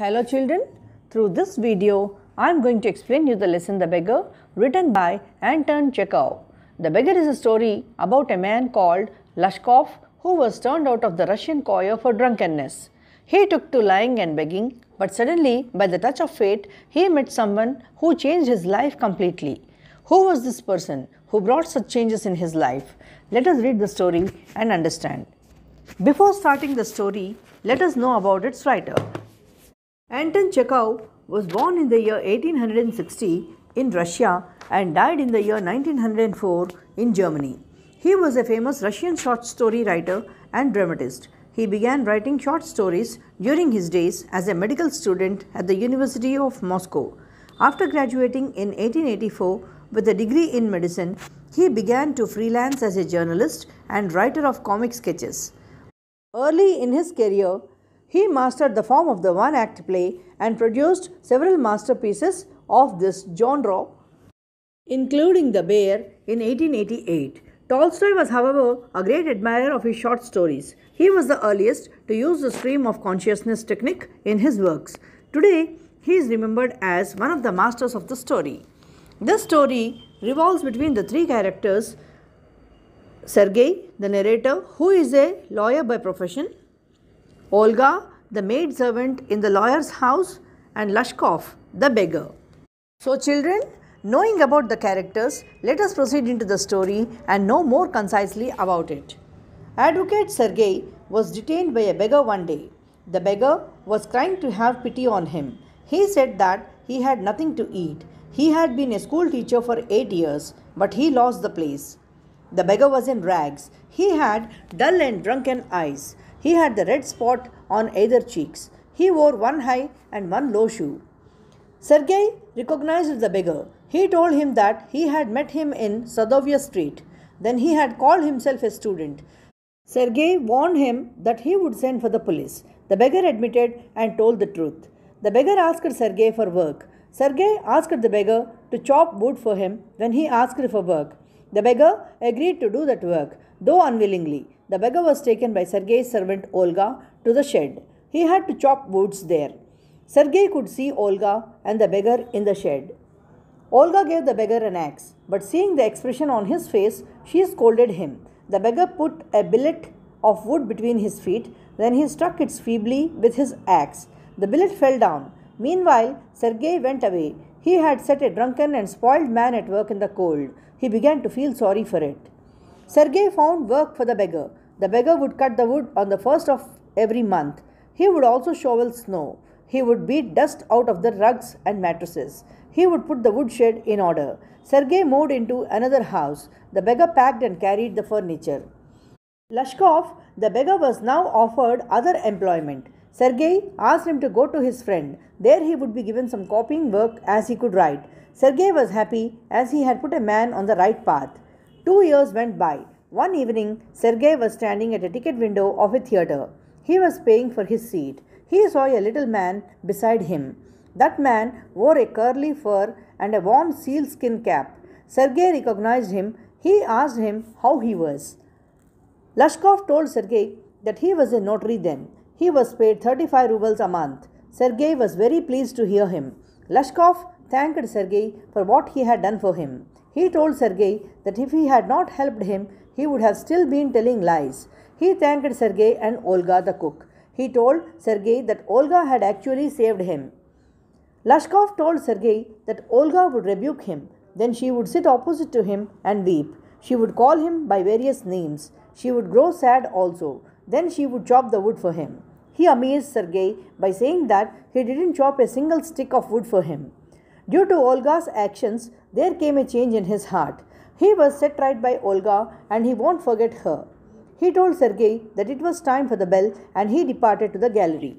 Hello children, through this video I am going to explain you the lesson The Beggar written by Anton Chekhov. The Beggar is a story about a man called Lashkov who was turned out of the Russian choir for drunkenness. He took to lying and begging but suddenly by the touch of fate he met someone who changed his life completely. Who was this person who brought such changes in his life? Let us read the story and understand. Before starting the story, let us know about its writer. Anton Chekhov was born in the year 1860 in Russia and died in the year 1904 in Germany. He was a famous Russian short story writer and dramatist. He began writing short stories during his days as a medical student at the University of Moscow. After graduating in 1884 with a degree in medicine, he began to freelance as a journalist and writer of comic sketches. Early in his career, he mastered the form of the one act play and produced several masterpieces of this genre, including The Bear in 1888. Tolstoy was, however, a great admirer of his short stories. He was the earliest to use the stream of consciousness technique in his works. Today, he is remembered as one of the masters of the story. This story revolves between the three characters Sergei, the narrator, who is a lawyer by profession, Olga, the maid servant in the lawyer's house, and Lushkov, the beggar. So, children, knowing about the characters, let us proceed into the story and know more concisely about it. Advocate Sergei was detained by a beggar one day. The beggar was crying to have pity on him. He said that he had nothing to eat. He had been a school teacher for eight years, but he lost the place. The beggar was in rags. He had dull and drunken eyes. He had the red spot on either cheeks. He wore one high and one low shoe. Sergei recognized the beggar. He told him that he had met him in Sadovya Street. Then he had called himself a student. Sergei warned him that he would send for the police. The beggar admitted and told the truth. The beggar asked Sergei for work. Sergei asked the beggar to chop wood for him when he asked for work. The beggar agreed to do that work, though unwillingly. The beggar was taken by Sergei's servant Olga to the shed. He had to chop woods there. Sergei could see Olga and the beggar in the shed. Olga gave the beggar an axe, but seeing the expression on his face, she scolded him. The beggar put a billet of wood between his feet, then he struck it feebly with his axe. The billet fell down. Meanwhile, Sergei went away. He had set a drunken and spoiled man at work in the cold. He began to feel sorry for it. Sergei found work for the beggar. The beggar would cut the wood on the first of every month. He would also shovel snow. He would beat dust out of the rugs and mattresses. He would put the woodshed in order. Sergey moved into another house. The beggar packed and carried the furniture. Lashkov, the beggar, was now offered other employment. Sergey asked him to go to his friend. There he would be given some copying work as he could write. Sergey was happy as he had put a man on the right path. Two years went by. One evening, Sergei was standing at a ticket window of a theatre. He was paying for his seat. He saw a little man beside him. That man wore a curly fur and a warm sealskin cap. Sergei recognized him. He asked him how he was. Lashkov told Sergei that he was a notary then. He was paid 35 rubles a month. Sergei was very pleased to hear him. Lashkov thanked Sergei for what he had done for him. He told Sergei that if he had not helped him, he would have still been telling lies. He thanked Sergei and Olga the cook. He told Sergei that Olga had actually saved him. Lashkov told Sergei that Olga would rebuke him. Then she would sit opposite to him and weep. She would call him by various names. She would grow sad also. Then she would chop the wood for him. He amazed Sergei by saying that he didn't chop a single stick of wood for him. Due to Olga's actions, there came a change in his heart. He was set right by Olga and he won't forget her. He told Sergei that it was time for the bell and he departed to the gallery.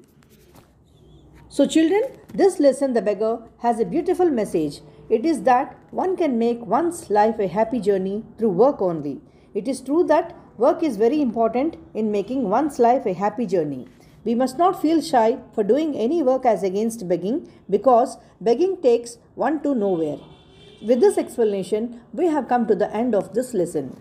So, children, this lesson, The Beggar, has a beautiful message. It is that one can make one's life a happy journey through work only. It is true that work is very important in making one's life a happy journey. We must not feel shy for doing any work as against begging because begging takes one to nowhere. With this explanation, we have come to the end of this lesson.